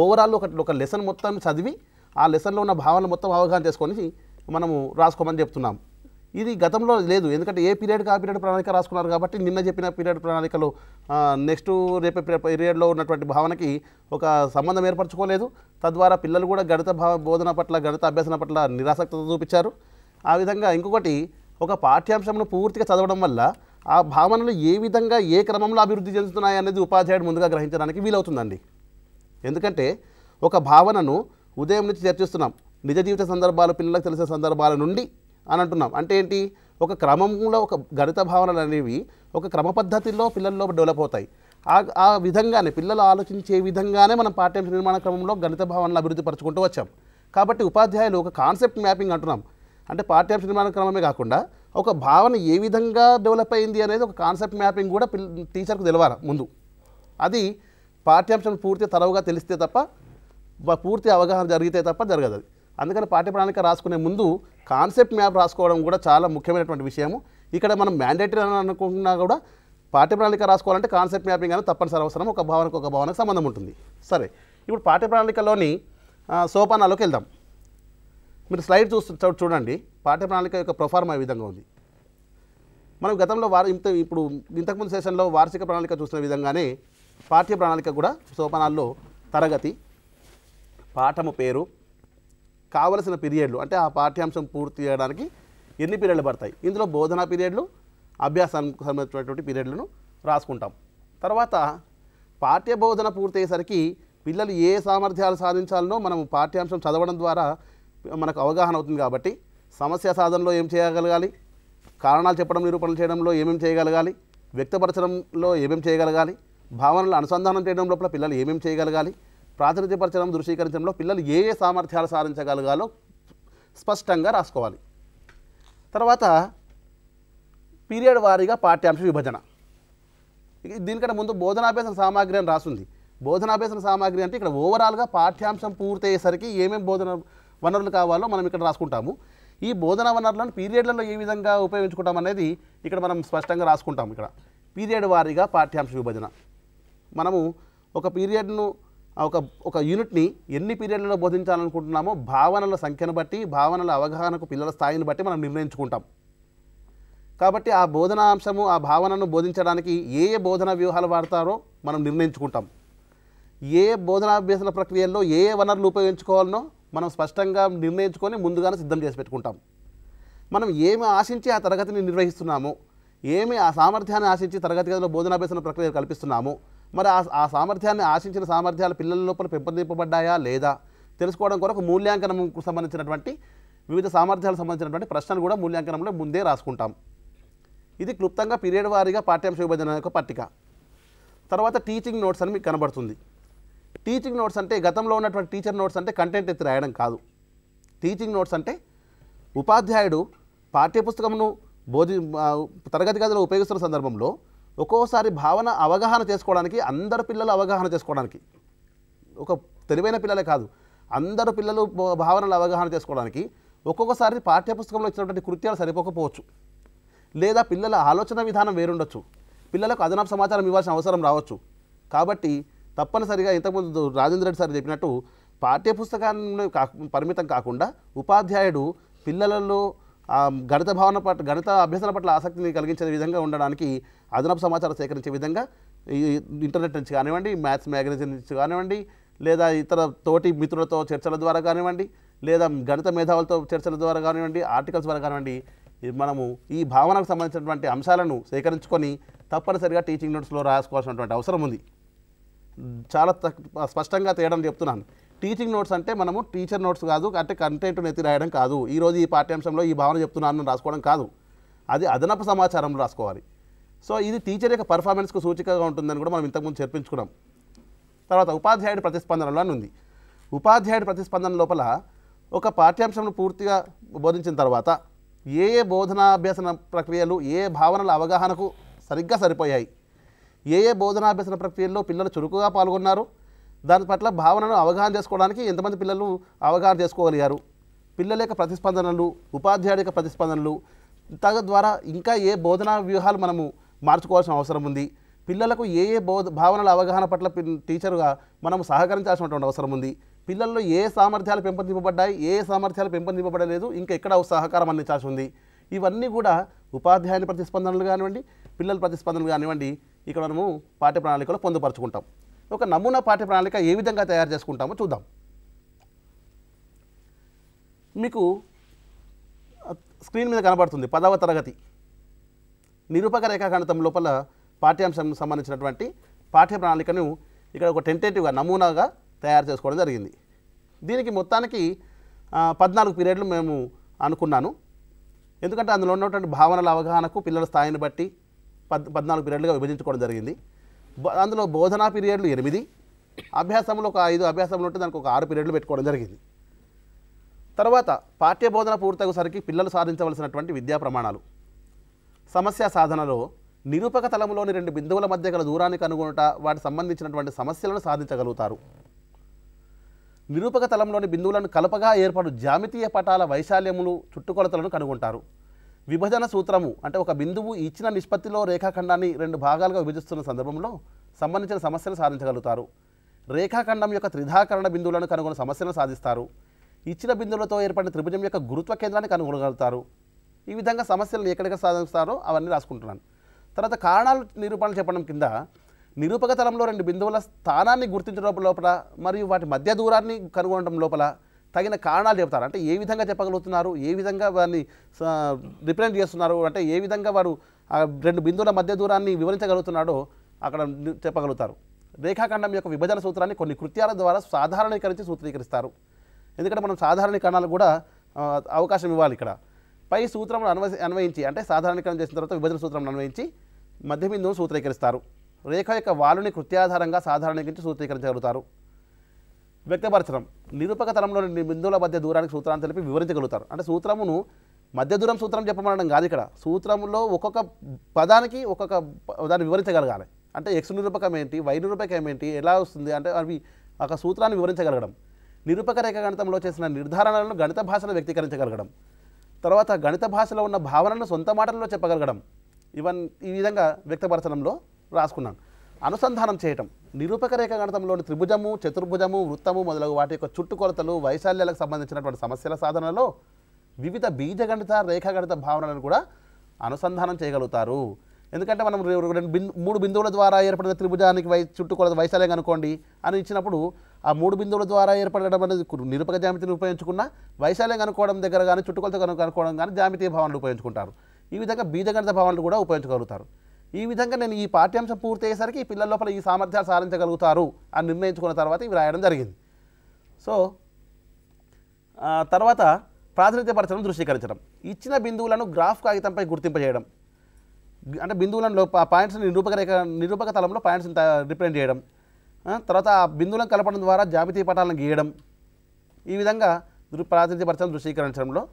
Speaker 4: ఓవరాల్ ఒక ఒక లెసన్ మొత్తం చదివి ఆ లెసన్లో ఉన్న భావనలు మొత్తం అవగాహన చేసుకొని మనము రాసుకోమని చెప్తున్నాం ఇది గతంలో లేదు ఎందుకంటే ఏ పీరియడ్కి ఆ పీరియడ్ ప్రణాళిక రాసుకున్నారు కాబట్టి నిన్న చెప్పిన పీరియడ్ ప్రణాళికలు నెక్స్ట్ రేపే పీరియడ్లో ఉన్నటువంటి భావనకి ఒక సంబంధం ఏర్పరచుకోలేదు తద్వారా పిల్లలు కూడా గణిత భావ బోధన పట్ల గణిత అభ్యాసన పట్ల నిరాసక్త చూపించారు ఆ విధంగా ఇంకొకటి ఒక పాఠ్యాంశంను పూర్తిగా చదవడం వల్ల ఆ భావనలు ఏ విధంగా ఏ క్రమంలో అభివృద్ధి చెందుతున్నాయి అనేది ఉపాధ్యాయుడు ముందుగా గ్రహించడానికి వీలవుతుందండి ఎందుకంటే ఒక భావనను ఉదయం నుంచి చర్చిస్తున్నాం నిజ జీవిత సందర్భాలు పిల్లలకు తెలిసే సందర్భాల నుండి అని అంటున్నాం అంటే ఏంటి ఒక క్రమంలో ఒక గణిత భావనలు అనేవి ఒక క్రమ పద్ధతిలో పిల్లల్లో డెవలప్ అవుతాయి ఆ ఆ విధంగానే పిల్లలు ఆలోచించే విధంగానే మనం పాఠ్యాంశ నిర్మాణ క్రమంలో గణిత భావనలు అభివృద్ధి పరచుకుంటూ వచ్చాం కాబట్టి ఉపాధ్యాయులు ఒక కాన్సెప్ట్ మ్యాపింగ్ అంటున్నాం అంటే పాఠ్యాంశ నిర్మాణ క్రమమే కాకుండా ఒక భావన ఏ విధంగా డెవలప్ అయింది అనేది ఒక కాన్సెప్ట్ మ్యాపింగ్ కూడా టీచర్కు తెలవాలి ముందు అది పాఠ్యాంశం పూర్తి తరవుగా తెలిస్తే తప్ప పూర్తి అవగాహన జరిగితే తప్ప జరగదు అది అందుకని పాఠ్య ప్రణాళిక రాసుకునే ముందు కాన్సెప్ట్ మ్యాప్ రాసుకోవడం కూడా చాలా ముఖ్యమైనటువంటి విషయము ఇక్కడ మనం మ్యాండేటరీ అని అనుకున్నా కూడా పాఠ్య ప్రణాళిక రాసుకోవాలంటే కాన్సెప్ట్ మ్యాపింగ్ అనేది తప్పనిసరి అవసరం ఒక భావనకు ఒక భావనకు సంబంధం ఉంటుంది సరే ఇప్పుడు పాఠ్య ప్రణాళికలోని సోపానాలోకి వెళ్దాం మీరు స్లైడ్ చూస్తు చూడండి పాఠ్య ప్రణాళిక యొక్క ప్రొఫార్మ ఈ విధంగా ఉంది మనం గతంలో వారి ఇంత ఇప్పుడు ఇంతకుముందు సెషన్లో వార్షిక ప్రణాళిక చూసిన విధంగానే పాఠ్య ప్రణాళిక కూడా సోపానాల్లో తరగతి పాఠము పేరు కావలసిన పీరియడ్లు అంటే ఆ పాఠ్యాంశం పూర్తి చేయడానికి ఎన్ని పీరియడ్లు పడతాయి ఇందులో బోధనా పీరియడ్లు అభ్యాసానికి సంబంధించినటువంటి పీరియడ్లను రాసుకుంటాం తర్వాత పాఠ్య బోధన పూర్తయ్యేసరికి పిల్లలు ఏ సామర్థ్యాలు సాధించాలనో మనం పాఠ్యాంశం చదవడం ద్వారా మనకు అవగాహన అవుతుంది కాబట్టి సమస్య సాధనలో ఏం చేయగలగాలి కారణాలు చెప్పడం నిరూపణ చేయడంలో ఏమేమి చేయగలగాలి వ్యక్తపరచడంలో ఏమేమి చేయగలగాలి భావనలు అనుసంధానం చేయడం లోపల పిల్లలు ఏమేమి చేయగలగాలి ప్రాతినిధ్యపరచడం దృశ్యీకరించడంలో పిల్లలు ఏ ఏ సామర్థ్యాలు సాధించగలగాలో స్పష్టంగా రాసుకోవాలి తర్వాత పీరియడ్ వారీగా పాఠ్యాంశ విభజన దీనికంటే ముందు బోధనాభ్యాసన సామాగ్రి అని రాసింది బోధనాభ్యాసన సామాగ్రి అంటే ఇక్కడ ఓవరాల్గా పాఠ్యాంశం పూర్తయ్యేసరికి ఏమేమి బోధన వనరులు కావాలో మనం ఇక్కడ రాసుకుంటాము ఈ బోధన వనరులను పీరియడ్లలో ఏ విధంగా ఉపయోగించుకుంటాం అనేది ఇక్కడ మనం స్పష్టంగా రాసుకుంటాం ఇక్కడ పీరియడ్ వారీగా పాఠ్యాంశ విభజన మనము ఒక పీరియడ్ను ఒక ఒక యూనిట్ని ఎన్ని పీరియడ్లలో బోధించాలనుకుంటున్నామో భావనల సంఖ్యను బట్టి భావనల అవగాహనకు పిల్లల స్థాయిని బట్టి మనం నిర్ణయించుకుంటాం కాబట్టి ఆ బోధనాంశము ఆ భావనను బోధించడానికి ఏ ఏ బోధనా వ్యూహాలు వాడతారో మనం నిర్ణయించుకుంటాం ఏ బోధనాభ్యసన ప్రక్రియల్లో ఏ ఏ వనరులు ఉపయోగించుకోవాలనో మనం స్పష్టంగా నిర్ణయించుకొని ముందుగానే సిద్ధం చేసి పెట్టుకుంటాం మనం ఏమి ఆశించి ఆ తరగతిని నిర్వహిస్తున్నాము ఏమి ఆ సామర్థ్యాన్ని ఆశించి తరగతి గదిలో బోధనాభ్యసన ప్రక్రియ కల్పిస్తున్నాము మరి ఆ సామర్థ్యాన్ని ఆశించిన సామర్థ్యాలు పిల్లల లోపల పెంపొందింపబడ్డాయా లేదా తెలుసుకోవడం కొరకు మూల్యాంకనంకు సంబంధించినటువంటి వివిధ సామర్థ్యాలకు సంబంధించినటువంటి ప్రశ్నలు కూడా మూల్యాంకనంలో ముందే రాసుకుంటాం ఇది క్లుప్తంగా పీరియడ్ వారీగా పాఠ్యాంశ విభజన యొక్క పట్టిక తర్వాత టీచింగ్ నోట్స్ అని మీకు కనబడుతుంది టీచింగ్ నోట్స్ అంటే గతంలో ఉన్నటువంటి టీచర్ నోట్స్ అంటే కంటెంట్ ఎత్తి రాయడం కాదు టీచింగ్ నోట్స్ అంటే ఉపాధ్యాయుడు పాఠ్యపుస్తకమును బోధి తరగతి గదిలో ఉపయోగిస్తున్న సందర్భంలో ఒక్కోసారి భావన అవగాహన చేసుకోవడానికి అందరు పిల్లలు అవగాహన చేసుకోవడానికి ఒక తెలివైన పిల్లలే కాదు అందరు పిల్లలు భావనలు అవగాహన చేసుకోవడానికి ఒక్కొక్కసారి పాఠ్యపుస్తకంలో ఇచ్చినటువంటి కృత్యాలు సరిపోకపోవచ్చు లేదా పిల్లల ఆలోచన విధానం వేరుండొచ్చు పిల్లలకు అదనపు సమాచారం ఇవ్వాల్సిన అవసరం రావచ్చు కాబట్టి తప్పనిసరిగా ఇంతకుముందు రాజేంద్ర రెడ్డి సార్ చెప్పినట్టు పాఠ్యపుస్తకాన్ని పరిమితం కాకుండా ఉపాధ్యాయుడు పిల్లలలో గణిత భావన పట్ల గణిత అభ్యసన పట్ల ఆసక్తిని కలిగించే విధంగా ఉండడానికి అదనపు సమాచారం సేకరించే విధంగా ఈ ఇంటర్నెట్ నుంచి కానివ్వండి మ్యాథ్స్ మ్యాగజైన్ నుంచి కానివ్వండి లేదా ఇతర తోటి మిత్రులతో చర్చల ద్వారా కానివ్వండి లేదా గణిత మేధావులతో చర్చల ద్వారా కానివ్వండి ఆర్టికల్స్ ద్వారా కానివ్వండి మనము ఈ భావనకు సంబంధించినటువంటి అంశాలను సేకరించుకొని తప్పనిసరిగా టీచింగ్ నోట్స్లో రాసుకోవాల్సినటువంటి అవసరం ఉంది చాలా స్పష్టంగా తేయడం చెప్తున్నాను టీచింగ్ నోట్స్ అంటే మనము టీచర్ నోట్స్ కాదు అంటే కంటెంట్ నెత్తి రాయడం కాదు ఈరోజు ఈ పాఠ్యాంశంలో ఈ భావన చెప్తున్నాను రాసుకోవడం కాదు అది అదనపు సమాచారం రాసుకోవాలి సో ఇది టీచర్ యొక్క పర్ఫార్మెన్స్కు సూచికగా ఉంటుందని కూడా మనం ఇంతకుముందు చేర్పించుకున్నాం తర్వాత ఉపాధ్యాయుడి ప్రతిస్పందనలో అని ఉంది ఉపాధ్యాయుడి ప్రతిస్పందన లోపల ఒక పాఠ్యాంశంను పూర్తిగా బోధించిన తర్వాత ఏ ఏ బోధనాభ్యసన ప్రక్రియలు ఏ భావనల అవగాహనకు సరిగ్గా సరిపోయాయి ఏ ఏ బోధనాభ్యసన ప్రక్రియల్లో పిల్లలు చురుకుగా పాల్గొన్నారు దాని పట్ల భావనను అవగాహన చేసుకోవడానికి ఎంతమంది పిల్లలు అవగాహన చేసుకోగలిగారు పిల్లల యొక్క ప్రతిస్పందనలు ఉపాధ్యాయుల యొక్క ప్రతిస్పందనలు తద్వారా ఇంకా ఏ బోధనా వ్యూహాలు మనము మార్చుకోవాల్సిన అవసరం ఉంది పిల్లలకు ఏ ఏ బోధ భావనల అవగాహన పట్ల టీచరుగా మనం సహకరించాల్సినటువంటి అవసరం ఉంది పిల్లల్లో ఏ సామర్థ్యాలు పెంపొందింపబడ్డాయి ఏ సామర్థ్యాలు పెంపొందింపబడలేదు ఇంకా ఎక్కడ సహకారం అందించాల్సి ఉంది ఇవన్నీ కూడా ఉపాధ్యాయుని ప్రతిస్పందనలు కానివ్వండి పిల్లల ప్రతిస్పందనలు కానివ్వండి ఇక్కడ మనము పాఠ్య ప్రణాళికలో పొందుపరుచుకుంటాం ఒక నమూనా పాఠ్య ప్రణాళిక ఏ విధంగా తయారు చేసుకుంటామో చూద్దాం మీకు స్క్రీన్ మీద కనబడుతుంది పదవ తరగతి నిరూపక రేఖాఖండతం లోపల పాఠ్యాంశం సంబంధించినటువంటి పాఠ్య ప్రణాళికను ఇక్కడ ఒక టెంటేటివ్గా నమూనాగా తయారు చేసుకోవడం జరిగింది దీనికి మొత్తానికి పద్నాలుగు పీరియడ్లు మేము అనుకున్నాను ఎందుకంటే అందులో ఉన్నటువంటి భావనల అవగాహనకు పిల్లల స్థాయిని బట్టి పద్ పద్నాలుగు పీరియడ్లుగా విభజించుకోవడం జరిగింది అందులో బోధనా పీరియడ్లు ఎనిమిది అభ్యాసంలో ఒక ఐదు అభ్యాసంలో ఉంటే దానికి ఒక ఆరు పీరియడ్లు పెట్టుకోవడం జరిగింది తర్వాత పాఠ్య బోధన పూర్తయ్యేసరికి పిల్లలు సాధించవలసినటువంటి విద్యా ప్రమాణాలు సమస్య సాధనలో నిరూపక తలంలోని రెండు బిందువుల మధ్య గల దూరాన్ని కనుగొనట వాటి సంబంధించినటువంటి సమస్యలను సాధించగలుగుతారు నిరూపక తలంలోని బిందువులను కలపగా ఏర్పడు జామితీయ పటాల వైశాల్యములు చుట్టుకొలతలను కనుగొంటారు విభజన సూత్రము అంటే ఒక బిందువు ఇచ్చిన నిష్పత్తిలో రేఖాఖండాన్ని రెండు భాగాలుగా విభజిస్తున్న సందర్భంలో సంబంధించిన సమస్యను సాధించగలుగుతారు రేఖాఖండం యొక్క త్రిధాకరణ బిందువులను కనుగొన్న సమస్యను సాధిస్తారు ఇచ్చిన బిందువులతో ఏర్పడిన త్రిభుజం యొక్క గురుత్వ కేంద్రాన్ని కనుగొనగలుగుతారు ఈ విధంగా సమస్యలను ఎక్కడికి సాధిస్తారో అవన్నీ రాసుకుంటున్నాను తర్వాత కారణాలు నిరూపణలు చెప్పడం కింద నిరూపక తలంలో రెండు బిందువుల స్థానాన్ని గుర్తించడం లోపల మరియు వాటి మధ్య దూరాన్ని కనుగొనడం లోపల తగిన కారణాలు చెబుతారు అంటే ఏ విధంగా చెప్పగలుగుతున్నారు ఏ విధంగా వారిని రిప్రజెంట్ చేస్తున్నారు అంటే ఏ విధంగా వారు రెండు బిందువుల మధ్య దూరాన్ని వివరించగలుగుతున్నాడో అక్కడ చెప్పగలుగుతారు రేఖాఖండం యొక్క విభజన సూత్రాన్ని కొన్ని కృత్యాల ద్వారా సాధారణీకరించి సూత్రీకరిస్తారు ఎందుకంటే మనం సాధారణీకరణాలు కూడా అవకాశం ఇవ్వాలి ఇక్కడ పై సూత్రం అన్వయ అన్వయించి అంటే సాధారణీకరణ చేసిన తర్వాత విభజన సూత్రం అన్వయించి మధ్య బిందువును సూత్రీకరిస్తారు రేఖ యొక్క వాలుని కృత్యాధారంగా సాధారణీకరించి సూత్రీకరించగలుగుతారు వ్యక్తపరచడం నిరూపక తరంలోని బిందువుల మధ్య దూరానికి సూత్రాన్ని తెలిపి వివరించగలుగుతారు అంటే సూత్రమును మధ్య దూరం సూత్రం చెప్పమనడం కాదు ఇక్కడ సూత్రంలో ఒక్కొక్క పదానికి ఒక్కొక్క దాన్ని వివరించగలగాలి అంటే ఎక్స్ నిరూపకం ఏంటి వై నిరూపకం ఏంటి ఎలా వస్తుంది అంటే అవి ఒక సూత్రాన్ని వివరించగలగడం నిరూపక రేఖ గణితంలో చేసిన నిర్ధారణలను గణిత భాషలో వ్యక్తీకరించగలగడం తర్వాత గణిత భాషలో ఉన్న భావనను సొంత మాటల్లో చెప్పగలగడం ఇవన్నీ ఈ విధంగా వ్యక్తపరచడంలో రాసుకున్నాను అనుసంధానం చేయటం నిరూపక రేఖ గణితంలోని త్రిభుజము చతుర్భుజము వృత్తము మొదలగు వాటి యొక్క చుట్టుకొలతలు వైశాల్యాలకు సంబంధించినటువంటి సమస్యల సాధనలో వివిధ బీజగణిత రేఖాగణిత భావనలను కూడా అనుసంధానం చేయగలుగుతారు ఎందుకంటే మనం రెండు మూడు బిందువుల ద్వారా ఏర్పడిన త్రిభుజానికి వై చుట్టుకొలత వైశాల్యం అనుకోండి అని ఇచ్చినప్పుడు ఆ మూడు బిందువుల ద్వారా ఏర్పడడం అనేది నిరూపక జామితిని ఉపయోగించుకున్న వైశాల్యం కనుక్కోవడం దగ్గర కానీ చుట్టుకొలత కనుక కనుక్కోవడం కానీ జామితీయ భావనలు ఉపయోగించుకుంటారు ఈ విధంగా బీజగణిత భావనలు కూడా ఉపయోగించగలుగుతారు ఈ విధంగా నేను ఈ పాఠ్యాంశం పూర్తి అయ్యేసరికి ఈ పిల్లల లోపల ఈ సామర్థ్యాలు సాధించగలుగుతారు అని నిర్ణయించుకున్న తర్వాత ఇవి రాయడం జరిగింది సో తర్వాత ప్రాతినిధ్యపరచడం దృశ్యీకరించడం ఇచ్చిన బిందువులను గ్రాఫ్ కాగితంపై గుర్తింపజేయడం అంటే బిందువులను పాయింట్స్ని నిరూపక నిరూపక తలంలో పాయింట్స్ని రిప్రజెంట్ చేయడం తర్వాత ఆ బిందువులను కలపడం ద్వారా జాబితీ పటాలను గీయడం ఈ విధంగా ప్రాతినిధ్యపరచడం దృశ్యీకరించడంలో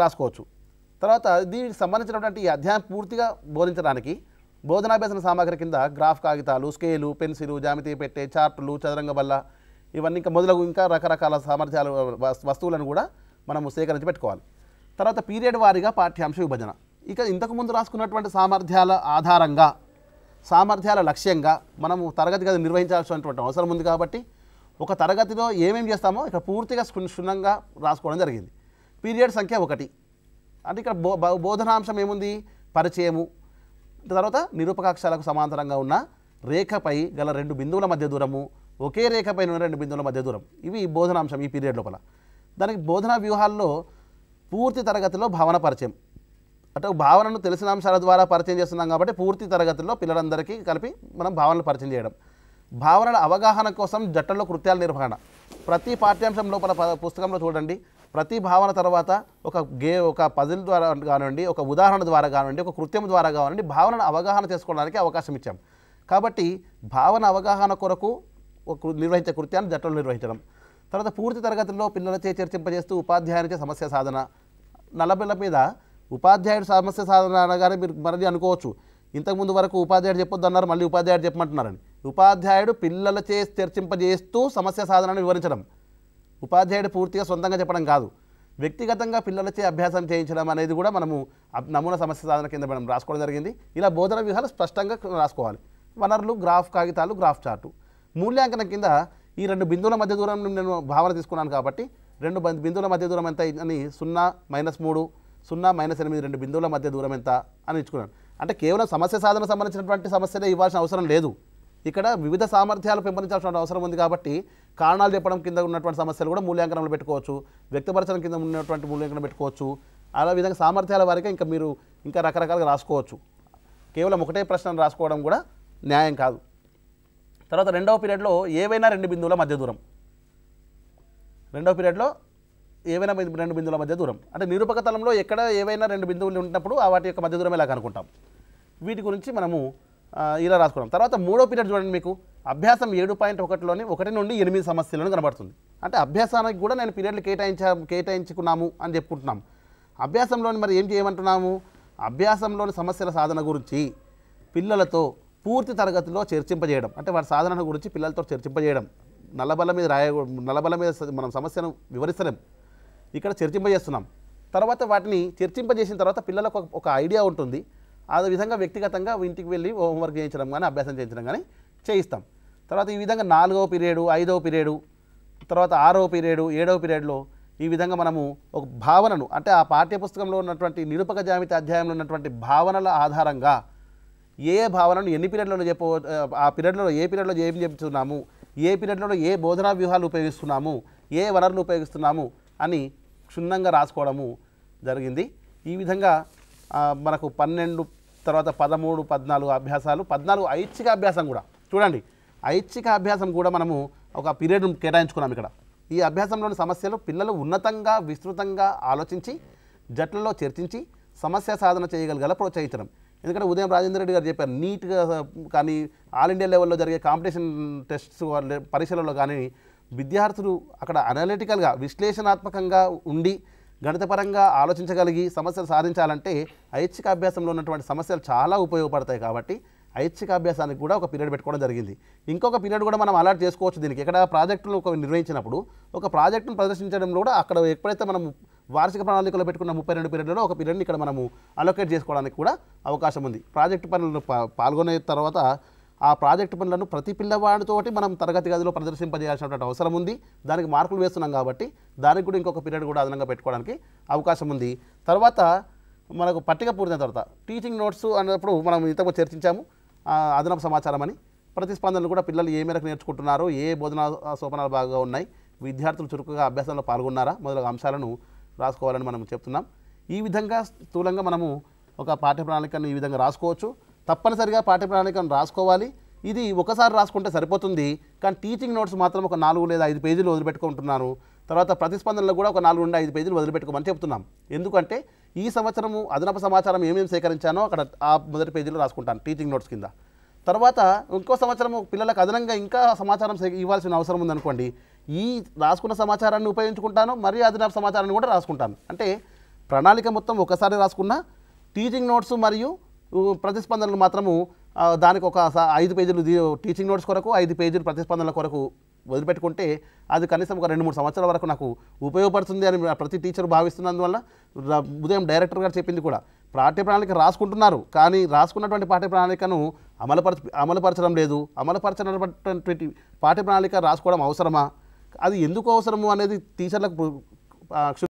Speaker 4: రాసుకోవచ్చు తర్వాత దీనికి సంబంధించినటువంటి ఈ అధ్యాయం పూర్తిగా బోధించడానికి బోధనాభ్యాసన సామగ్రి కింద గ్రాఫ్ కాగితాలు స్కేలు పెన్సిలు జామితి పెట్టే చార్టులు చదరంగ బల్ల ఇవన్నీ ఇంకా మొదలగు ఇంకా రకరకాల సామర్థ్యాలు వస్తువులను కూడా మనము సేకరించి పెట్టుకోవాలి తర్వాత పీరియడ్ వారీగా పాఠ్యాంశ విభజన ఇక ఇంతకుముందు రాసుకున్నటువంటి సామర్థ్యాల ఆధారంగా సామర్థ్యాల లక్ష్యంగా మనము తరగతి గది నిర్వహించాల్సినటువంటి అవసరం ఉంది కాబట్టి ఒక తరగతిలో ఏమేమి చేస్తామో ఇక్కడ పూర్తిగా క్షుణ్ణంగా రాసుకోవడం జరిగింది పీరియడ్ సంఖ్య ఒకటి అంటే ఇక్కడ బో బోధనాంశం ఏముంది పరిచయము తర్వాత నిరూపకాక్షాలకు సమాంతరంగా ఉన్న రేఖపై గల రెండు బిందువుల మధ్య దూరము ఒకే రేఖపై ఉన్న రెండు బిందువుల మధ్య దూరం ఇవి బోధనాంశం ఈ పీరియడ్ లోపల దానికి బోధనా వ్యూహాల్లో పూర్తి తరగతిలో భావన పరిచయం అంటే భావనను తెలిసిన అంశాల ద్వారా పరిచయం చేస్తున్నాం కాబట్టి పూర్తి తరగతిలో పిల్లలందరికీ కలిపి మనం భావనలు పరిచయం చేయడం భావనల అవగాహన కోసం జట్టలో కృత్యాల నిర్వహణ ప్రతి పాఠ్యాంశం లోపల పుస్తకంలో చూడండి ప్రతి భావన తర్వాత ఒక గే ఒక పదుల ద్వారా కానివ్వండి ఒక ఉదాహరణ ద్వారా కానివ్వండి ఒక కృత్యం ద్వారా కానివ్వండి భావనను అవగాహన చేసుకోవడానికి అవకాశం ఇచ్చాం కాబట్టి భావన అవగాహన కొరకు నిర్వహించే కృత్యాన్ని జట్టలు నిర్వహించడం తర్వాత పూర్తి తరగతుల్లో పిల్లలచే చర్చింపజేస్తూ ఉపాధ్యాయునిచే సమస్య సాధన నలభల మీద ఉపాధ్యాయుడు సమస్య సాధన అనగానే మీరు మరీ అనుకోవచ్చు ఇంతకుముందు వరకు ఉపాధ్యాయుడు చెప్పొద్దు అన్నారు మళ్ళీ ఉపాధ్యాయుడు చెప్పమంటున్నారని ఉపాధ్యాయుడు పిల్లలచే చర్చింపజేస్తూ సమస్య సాధనను వివరించడం ఉపాధ్యాయుడు పూర్తిగా సొంతంగా చెప్పడం కాదు వ్యక్తిగతంగా పిల్లలచే అభ్యాసం చేయించడం అనేది కూడా మనము నమూనా సమస్య సాధన కింద మనం రాసుకోవడం జరిగింది ఇలా బోధన వ్యూహాలు స్పష్టంగా రాసుకోవాలి వనరులు గ్రాఫ్ కాగితాలు గ్రాఫ్ చార్టు మూల్యాంకనం కింద ఈ రెండు బిందువుల మధ్య దూరం నేను భావన తీసుకున్నాను కాబట్టి రెండు బిందువుల మధ్య దూరం ఎంత అని సున్నా మైనస్ మూడు సున్నా మైనస్ ఎనిమిది రెండు బిందువుల మధ్య దూరం ఎంత అని ఇచ్చుకున్నాను అంటే కేవలం సమస్య సాధన సంబంధించినటువంటి సమస్యలే ఇవ్వాల్సిన అవసరం లేదు ఇక్కడ వివిధ సామర్థ్యాలు పెంపొందించాల్సిన అవసరం ఉంది కాబట్టి కారణాలు చెప్పడం కింద ఉన్నటువంటి సమస్యలు కూడా మూల్యాంకనంలో పెట్టుకోవచ్చు వ్యక్తపరచడం కింద ఉన్నటువంటి మూల్యాంకనం పెట్టుకోవచ్చు అలా విధంగా సామర్థ్యాల వారికి ఇంకా మీరు ఇంకా రకరకాలుగా రాసుకోవచ్చు కేవలం ఒకటే ప్రశ్న రాసుకోవడం కూడా న్యాయం కాదు తర్వాత రెండవ పీరియడ్లో ఏవైనా రెండు బిందువుల మధ్య దూరం రెండవ పీరియడ్లో ఏవైనా రెండు బిందువుల మధ్య దూరం అంటే నిరూపక తలంలో ఎక్కడ ఏవైనా రెండు బిందువులు ఉన్నప్పుడు వాటి యొక్క మధ్య దూరం ఎలా కనుకుంటాం వీటి గురించి మనము ఇలా రాసుకోవడం తర్వాత మూడో పీరియడ్ చూడండి మీకు అభ్యాసం ఏడు పాయింట్ ఒకటిలోని ఒకటి నుండి ఎనిమిది సమస్యలను కనబడుతుంది అంటే అభ్యాసానికి కూడా నేను పీరియడ్లు కేటాయించ కేటాయించుకున్నాము అని చెప్పుకుంటున్నాం అభ్యాసంలోని మరి ఏం చేయమంటున్నాము అభ్యాసంలోని సమస్యల సాధన గురించి పిల్లలతో పూర్తి తరగతిలో చర్చింపజేయడం అంటే వాటి సాధన గురించి పిల్లలతో చర్చింపజేయడం నల్లబల్ల మీద రాయ నల్లబల్ల మీద మనం సమస్యను వివరిస్తలేం ఇక్కడ చర్చింపజేస్తున్నాం తర్వాత వాటిని చర్చింపజేసిన తర్వాత పిల్లలకు ఒక ఐడియా ఉంటుంది అదే విధంగా వ్యక్తిగతంగా ఇంటికి వెళ్ళి హోంవర్క్ చేయించడం కానీ అభ్యాసం చేయించడం కానీ చేయిస్తాం తర్వాత ఈ విధంగా నాలుగవ పీరియడు ఐదవ పీరియడు తర్వాత ఆరవ పీరియడు ఏడవ పీరియడ్లో ఈ విధంగా మనము ఒక భావనను అంటే ఆ పాఠ్యపుస్తకంలో ఉన్నటువంటి నిరూపక జామిత అధ్యాయంలో ఉన్నటువంటి భావనల ఆధారంగా ఏ భావనను ఎన్ని పీరియడ్లలో చెప్ప ఆ పీరియడ్లలో ఏ పీరియడ్లో ఏం చెప్తున్నాము ఏ పీరియడ్లలో ఏ బోధనా వ్యూహాలు ఉపయోగిస్తున్నాము ఏ వనరులు ఉపయోగిస్తున్నాము అని క్షుణ్ణంగా రాసుకోవడము జరిగింది ఈ విధంగా మనకు పన్నెండు తర్వాత పదమూడు పద్నాలుగు అభ్యాసాలు పద్నాలుగు ఐచ్ఛిక అభ్యాసం కూడా చూడండి ఐచ్ఛిక అభ్యాసం కూడా మనము ఒక పీరియడ్ కేటాయించుకున్నాం ఇక్కడ ఈ అభ్యాసంలోని సమస్యలు పిల్లలు ఉన్నతంగా విస్తృతంగా ఆలోచించి జట్లలో చర్చించి సమస్య సాధన చేయగలగల ప్రోత్సహించడం ఎందుకంటే ఉదయం రాజేంద్ర రెడ్డి గారు చెప్పారు నీట్గా కానీ ఆల్ ఇండియా లెవెల్లో జరిగే కాంపిటీషన్ టెస్ట్స్ పరీక్షలలో కానీ విద్యార్థులు అక్కడ అనాలిటికల్గా విశ్లేషణాత్మకంగా ఉండి గణితపరంగా ఆలోచించగలిగి సమస్యలు సాధించాలంటే ఐచ్ఛిక అభ్యాసంలో ఉన్నటువంటి సమస్యలు చాలా ఉపయోగపడతాయి కాబట్టి ఐచ్ఛిక అభ్యాసానికి కూడా ఒక పీరియడ్ పెట్టుకోవడం జరిగింది ఇంకొక పీరియడ్ కూడా మనం అలాట్ చేసుకోవచ్చు దీనికి ఇక్కడ ప్రాజెక్టును ఒక నిర్వహించినప్పుడు ఒక ప్రాజెక్టును ప్రదర్శించడంలో కూడా అక్కడ ఎప్పుడైతే మనం వార్షిక ప్రణాళికలో పెట్టుకున్న ముప్పై రెండు పీరియడ్లో ఒక పీరియడ్ని ఇక్కడ మనము అలొకేట్ చేసుకోవడానికి కూడా అవకాశం ఉంది ప్రాజెక్టు పనులు పాల్గొనే తర్వాత ఆ ప్రాజెక్టు పనులను ప్రతి పిల్లవాడితోటి మనం తరగతి గదిలో ప్రదర్శింపజేయాల్సినటువంటి అవసరం ఉంది దానికి మార్కులు వేస్తున్నాం కాబట్టి దానికి కూడా ఇంకొక పీరియడ్ కూడా అదనంగా పెట్టుకోవడానికి అవకాశం ఉంది తర్వాత మనకు పట్టిక పూర్తిన తర్వాత టీచింగ్ నోట్స్ అన్నప్పుడు మనం ఇంతకు చర్చించాము అదనపు సమాచారం అని ప్రతిస్పందనలు కూడా పిల్లలు ఏ మేరకు నేర్చుకుంటున్నారో ఏ బోధనా సోపనాలు బాగా ఉన్నాయి విద్యార్థులు చురుకుగా అభ్యాసంలో పాల్గొన్నారా మొదలగు అంశాలను రాసుకోవాలని మనం చెప్తున్నాం ఈ విధంగా స్థూలంగా మనము ఒక పాఠ్య ప్రణాళికను ఈ విధంగా రాసుకోవచ్చు తప్పనిసరిగా పాఠ్య ప్రణాళికను రాసుకోవాలి ఇది ఒకసారి రాసుకుంటే సరిపోతుంది కానీ టీచింగ్ నోట్స్ మాత్రం ఒక నాలుగు లేదా ఐదు పేజీలు వదిలిపెట్టుకుంటున్నాను తర్వాత ప్రతిస్పందనలో కూడా ఒక నాలుగు నుండి ఐదు పేజీలు వదిలిపెట్టుకోమని చెప్తున్నాం ఎందుకంటే ఈ సంవత్సరము అదనపు సమాచారం ఏమేమి సేకరించానో అక్కడ ఆ మొదటి పేజీలో రాసుకుంటాను టీచింగ్ నోట్స్ కింద తర్వాత ఇంకో సంవత్సరము పిల్లలకు అదనంగా ఇంకా సమాచారం ఇవ్వాల్సిన అవసరం ఉందనుకోండి ఈ రాసుకున్న సమాచారాన్ని ఉపయోగించుకుంటాను మరియు అదనపు సమాచారాన్ని కూడా రాసుకుంటాను అంటే ప్రణాళిక మొత్తం ఒకసారి రాసుకున్న టీచింగ్ నోట్స్ మరియు ప్రతిస్పందనలు మాత్రము దానికి ఒక ఐదు పేజీలు టీచింగ్ నోట్స్ కొరకు ఐదు పేజీలు ప్రతిస్పందనల కొరకు వదిలిపెట్టుకుంటే అది కనీసం ఒక రెండు మూడు సంవత్సరాల వరకు నాకు ఉపయోగపడుతుంది అని ప్రతి టీచర్ భావిస్తున్నందువల్ల ఉదయం డైరెక్టర్ గారు చెప్పింది కూడా పాఠ్య ప్రణాళిక రాసుకుంటున్నారు కానీ రాసుకున్నటువంటి పాఠ్య ప్రణాళికను అమలుపరచ అమలుపరచడం లేదు అమలుపరచనటువంటి పాఠ్య ప్రణాళిక రాసుకోవడం అవసరమా అది ఎందుకు అవసరము అనేది టీచర్లకు